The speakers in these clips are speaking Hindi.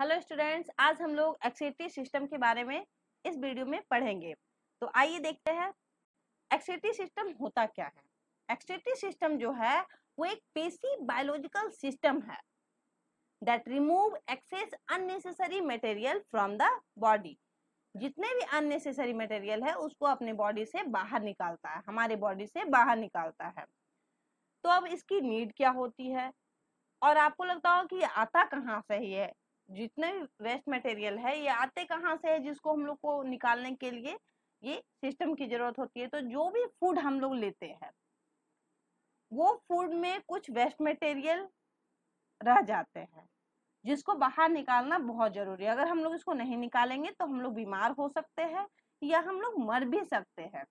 हेलो स्टूडेंट्स आज हम लोग एक्सेटिव सिस्टम के बारे में इस वीडियो में पढ़ेंगे तो आइए देखते हैं एक्सिटी सिस्टम होता क्या है एक्सेटिव सिस्टम जो है वो एक पेशी बायोलॉजिकल सिस्टम है that remove excess unnecessary material from the body जितने भी अननेसेसरी मटेरियल है उसको अपने बॉडी से बाहर निकालता है हमारे बॉडी से बाहर निकालता है तो अब इसकी नीड क्या होती है और आपको लगता हो कि आता कहाँ से ही है जितने वेस्ट मटेरियल है ये आते कहाँ से है जिसको हम लोग को निकालने के लिए ये सिस्टम की जरूरत होती है तो जो भी फूड हम लोग लेते हैं वो फूड में कुछ वेस्ट मटेरियल रह जाते हैं जिसको बाहर निकालना बहुत जरूरी है अगर हम लोग इसको नहीं निकालेंगे तो हम लोग बीमार हो सकते हैं या हम लोग मर भी सकते हैं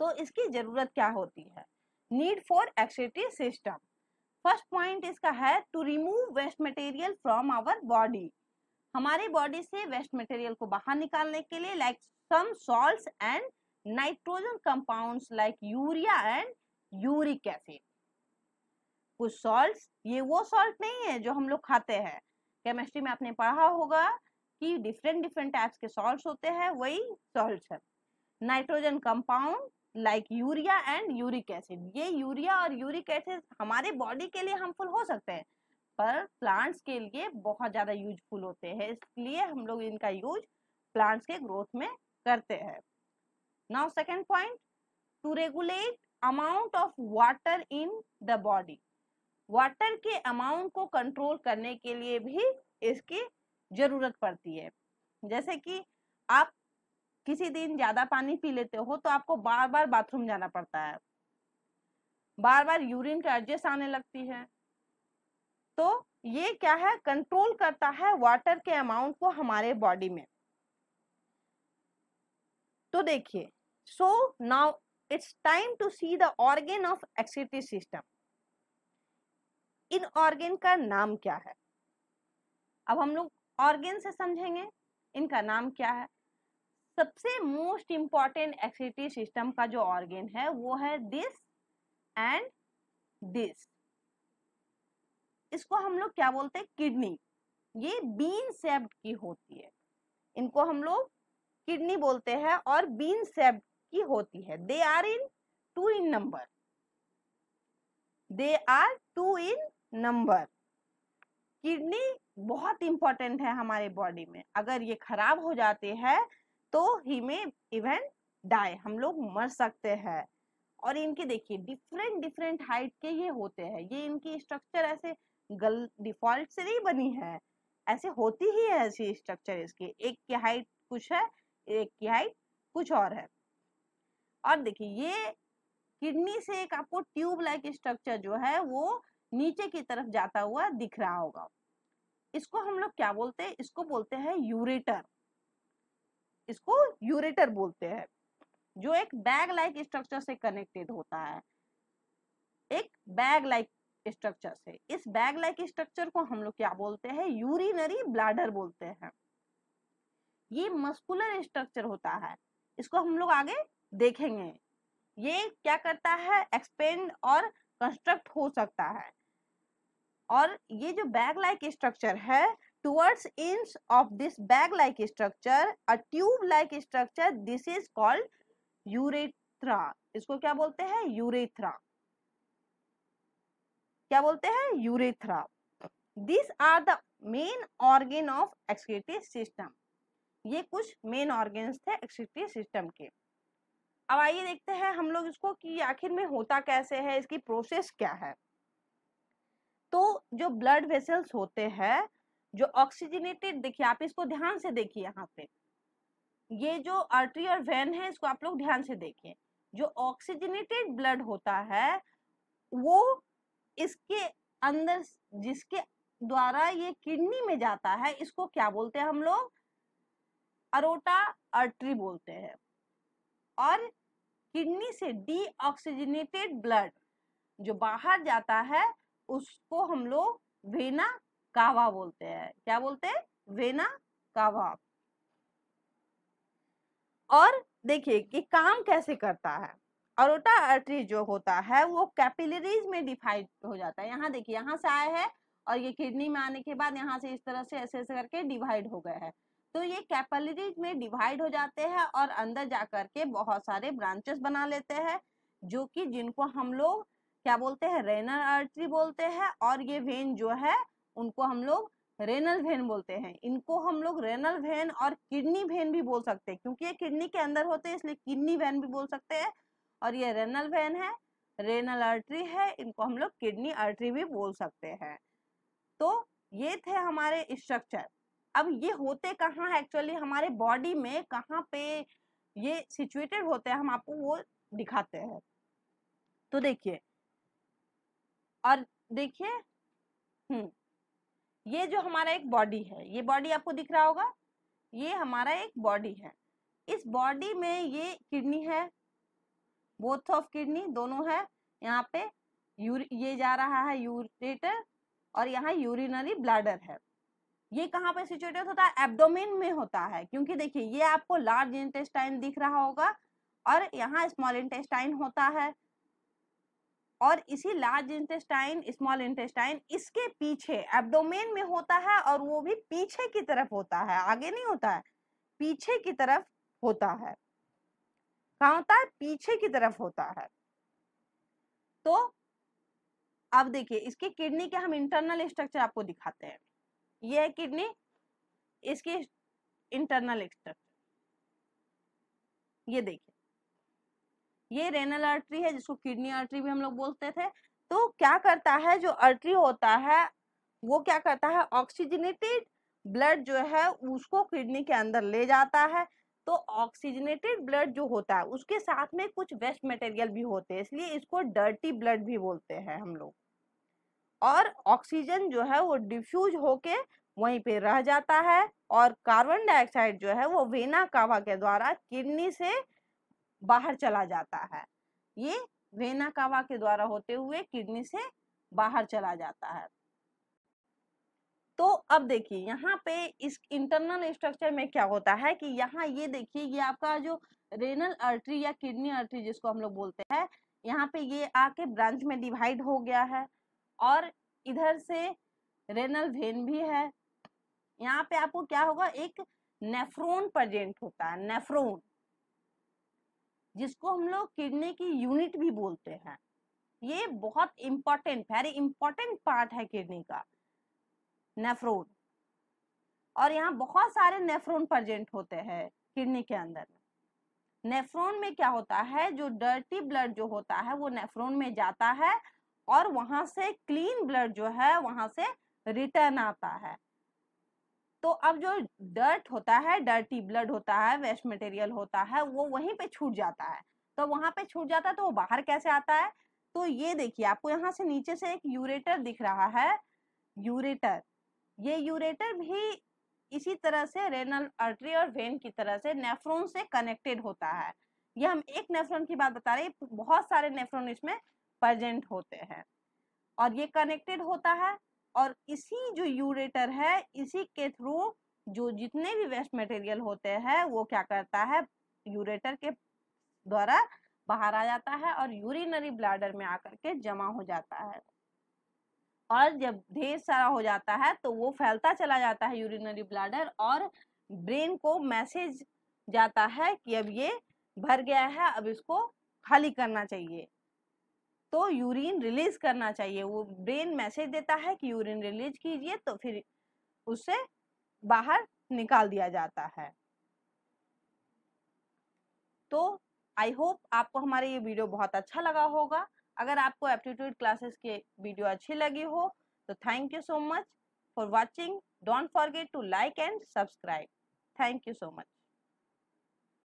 तो इसकी जरूरत क्या होती है need for excretory system first point इसका है to remove waste material from our body हमारे बॉडी से वेस्ट मटेरियल को बाहर निकालने के लिए like some salt and nitrogen compounds like urea and uric acid कुछ सॉल्ट ये वो सॉल्ट नहीं है जो हम लोग खाते हैं केमिस्ट्री में आपने पढ़ा होगा कि डिफरेंट डिफरेंट टाइप्स के सॉल्ट होते हैं वही सॉल्ट है nitrogen compound like urea and uric acid ये यूरिया और यूरिक एसिड हमारे बॉडी के लिए हार्मफुल हो सकते हैं पर प्लांट्स के लिए बहुत ज़्यादा यूजफुल होते हैं इसलिए हम लोग इनका यूज प्लांट्स के ग्रोथ में करते हैं now second point to regulate amount of water in the body water के अमाउंट को कंट्रोल करने के लिए भी इसकी ज़रूरत पड़ती है जैसे कि आप किसी दिन ज्यादा पानी पी लेते हो तो आपको बार बार बाथरूम जाना पड़ता है बार बार यूरिन की अर्जेस आने लगती है तो ये क्या है कंट्रोल करता है वाटर के अमाउंट को हमारे बॉडी में तो देखिए so now it's time to see the organ of excretory system इन ऑर्गेन का नाम क्या है अब हम लोग ऑर्गेन से समझेंगे इनका नाम क्या है सबसे मोस्ट इम्पॉर्टेंट एक्सिटी सिस्टम का जो ऑर्गेन है वो है दिस एंड दिस इसको हम लोग क्या बोलते हैं किडनी ये बीन सेप्ड की होती है इनको हम लोग किडनी बोलते हैं और बीन सेप्ड की होती है they are in two in number they are two in number kidney बहुत इंपॉर्टेंट है हमारे बॉडी में अगर ये खराब हो जाते हैं तो ही में इवन डाई हम लोग मर सकते हैं और इनके देखिए डिफरेंट डिफरेंट हाइट के ये होते हैं ये इनकी स्ट्रक्चर ऐसे गल डिफॉल्ट से नहीं बनी है ऐसे होती ही है ऐसी स्ट्रक्चर इसकी एक की हाइट कुछ है एक की हाइट कुछ और है और देखिए ये किडनी से एक आपको ट्यूब लाइक स्ट्रक्चर जो है वो नीचे की तरफ जाता हुआ दिख रहा होगा इसको हम लोग क्या बोलते हैं इसको बोलते हैं यूरेटर इसको यूरेटर बोलते हैं जो एक बैग लाइक स्ट्रक्चर से कनेक्टेड होता है एक बैग लाइक स्ट्रक्चर से इस बैग लाइक स्ट्रक्चर को हम लोग क्या बोलते हैं यूरिनरी ब्लाडर बोलते हैं ये मस्कुलर स्ट्रक्चर होता है इसको हम लोग आगे देखेंगे ये क्या करता है एक्सपेंड और कंस्ट्रक्ट हो सकता है और ये जो बैग लाइक स्ट्रक्चर है towards ends of this bag like structure a tube like structure this is called urethra isko kya bolte hain urethra kya bolte hain urethra these are the main organ of excretory system ये कुछ मेन ऑर्गन्स थे एक्सक्रीटरी सिस्टम के अब आइए देखते हैं हम लोग इसको कि आखिर में होता कैसे है इसकी प्रोसेस क्या है तो जो ब्लड वेसल्स होते हैं जो ऑक्सीजनेटेड देखिए आप इसको ध्यान से देखिए यहाँ पे ये जो आर्टरी और वेन है इसको आप लोग ध्यान से देखिए जो ऑक्सीजनेटेड ब्लड होता है वो इसके अंदर जिसके द्वारा ये किडनी में जाता है इसको क्या बोलते हैं हम लोग अरोटा आर्टरी बोलते हैं और किडनी से डी ऑक्सीजनेटेड ब्लड जो बाहर जाता है उसको हम लोग वेना कावा बोलते हैं क्या बोलते हैं वेना कावा और देखिए कि काम कैसे करता है अरोटा आर्टरी जो होता है वो कैपिलरीज में डिफाइड हो जाता है यहाँ देखिए यहाँ से आया है और ये किडनी में आने के बाद यहाँ से इस तरह से ऐसे ऐसे करके डिवाइड हो गए हैं तो ये कैपिलरीज में डिवाइड हो जाते हैं और अंदर जा करके बहुत सारे ब्रांचेस बना लेते हैं जो कि जिनको हम लोग क्या बोलते हैं रेनर आर्टरी बोलते हैं और ये वेन जो है उनको हम लोग रेनल वेन बोलते हैं इनको हम लोग रेनल वेन और किडनी वेन भी बोल सकते हैं क्योंकि ये किडनी के अंदर होते हैं इसलिए किडनी वेन भी बोल सकते हैं और ये रेनल वेन है रेनल आर्टरी है इनको हम लोग किडनी आर्टरी भी बोल सकते हैं तो ये थे हमारे स्ट्रक्चर अब ये होते कहाँ एक्चुअली हमारे बॉडी में कहाँ पे ये सिचुएटेड होते हैं हम आपको वो दिखाते हैं तो देखिए और देखिए हम्म ये जो हमारा एक बॉडी है ये बॉडी आपको दिख रहा होगा ये हमारा एक बॉडी है इस बॉडी में ये किडनी है बोथ ऑफ किडनी दोनों है यहाँ पे यूर ये जा रहा है यूरेटर और यहाँ यूरिनरी ब्लैडर है ये कहाँ पे सिचुएटेड होता है एब्डोमेन में होता है क्योंकि देखिए ये आपको लार्ज इंटेस्टाइन दिख रहा होगा और यहाँ स्मॉल इंटेस्टाइन होता है और इसी लार्ज इंटेस्टाइन स्मॉल इंटेस्टाइन इसके पीछे एब्डोमेन में होता है और वो भी पीछे की तरफ होता है आगे नहीं होता है पीछे की तरफ होता है कहा होता है पीछे की तरफ होता है तो अब देखिए इसके किडनी के हम इंटरनल स्ट्रक्चर आपको दिखाते हैं ये है किडनी इसकी इंटरनल स्ट्रक्चर ये देखिए ये रेनल आर्टरी है जिसको किडनी आर्टरी भी हम लोग बोलते थे तो क्या करता है जो आर्टरी होता है वो क्या करता है ऑक्सीजनेटेड ब्लड जो है उसको किडनी के अंदर ले जाता है तो ऑक्सीजनेटेड ब्लड जो होता है उसके साथ में कुछ वेस्ट मटेरियल भी होते हैं इसलिए इसको डर्टी ब्लड भी बोलते हैं हम लोग और ऑक्सीजन जो है वो डिफ्यूज होके वहीं पे रह जाता है और कार्बन डाइऑक्साइड जो है वो वेना कावा के द्वारा किडनी से बाहर चला जाता है ये वेना कावा के द्वारा होते हुए किडनी से बाहर चला जाता है तो अब देखिए यहाँ पे इस इंटरनल स्ट्रक्चर में क्या होता है कि यहाँ ये देखिए ये आपका जो रेनल अर्ट्री या किडनी अर्टरी जिसको हम लोग बोलते हैं यहाँ पे ये आके ब्रांच में डिवाइड हो गया है और इधर से रेनल वेन भी है यहाँ पे आपको क्या होगा एक नेफ्रोन प्रेजेंट होता है नेफ्रोन जिसको हम लोग किडनी की यूनिट भी बोलते हैं ये बहुत इम्पोर्टेंट वेरी इम्पोर्टेंट पार्ट है किडनी का नेफ्रोन और यहाँ बहुत सारे नेफ्रोन प्रजेंट होते हैं किडनी के अंदर नेफ्रोन में क्या होता है जो डर्टी ब्लड जो होता है वो नेफ्रोन में जाता है और वहां से क्लीन ब्लड जो है वहां से रिटर्न आता है तो अब जो डर्ट होता है डर्टी ब्लड होता है वेस्ट मटेरियल होता है वो वहीं पे छूट जाता है तो वहाँ पे छूट जाता है तो वो बाहर कैसे आता है तो ये देखिए आपको यहाँ से नीचे से एक यूरेटर दिख रहा है यूरेटर ये यूरेटर भी इसी तरह से रेनल आर्टरी और वेन की तरह से नेफ्रोन से कनेक्टेड होता है ये हम एक नेफ्रोन की बात बता रहे हैं बहुत सारे नेफ्रोन इसमें प्रजेंट होते हैं और ये कनेक्टेड होता है और इसी जो यूरेटर है इसी के थ्रू जो जितने भी वेस्ट मटेरियल होते हैं वो क्या करता है यूरेटर के द्वारा बाहर आ जाता है और यूरिनरी ब्लैडर में आकर के जमा हो जाता है और जब ढेर सारा हो जाता है तो वो फैलता चला जाता है यूरिनरी ब्लैडर और ब्रेन को मैसेज जाता है कि अब ये भर गया है अब इसको खाली करना चाहिए तो यूरिन रिलीज करना चाहिए वो ब्रेन मैसेज देता है कि यूरिन रिलीज कीजिए तो फिर उसे बाहर निकाल दिया जाता है तो आई होप आपको हमारे ये वीडियो बहुत अच्छा लगा होगा अगर आपको एप्टीट्यूड क्लासेस के वीडियो अच्छी लगी हो तो thank you so much for watching don't forget to like and subscribe thank you so much